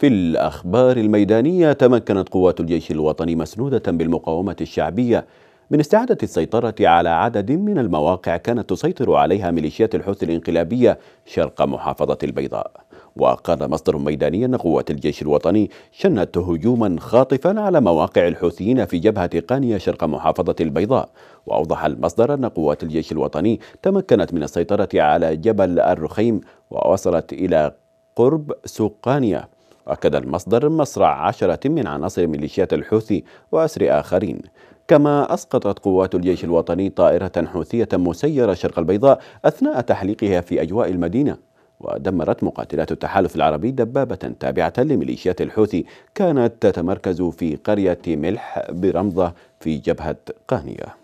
في الأخبار الميدانية تمكنت قوات الجيش الوطني مسنودة بالمقاومة الشعبية من استعادة السيطرة على عدد من المواقع كانت تسيطر عليها ميليشيات الحوثي الانقلابية شرق محافظة البيضاء وقال مصدر ميداني أن قوات الجيش الوطني شنت هجوما خاطفا على مواقع الحوثيين في جبهة قانية شرق محافظة البيضاء وأوضح المصدر أن قوات الجيش الوطني تمكنت من السيطرة على جبل الرخيم ووصلت إلى قرب سوق قانية وأكد المصدر مصرع عشرة من عناصر ميليشيات الحوثي وأسر آخرين كما أسقطت قوات الجيش الوطني طائرة حوثية مسيرة شرق البيضاء أثناء تحليقها في أجواء المدينة ودمرت مقاتلات التحالف العربي دبابة تابعة لميليشيات الحوثي كانت تتمركز في قرية ملح برمضة في جبهة قانية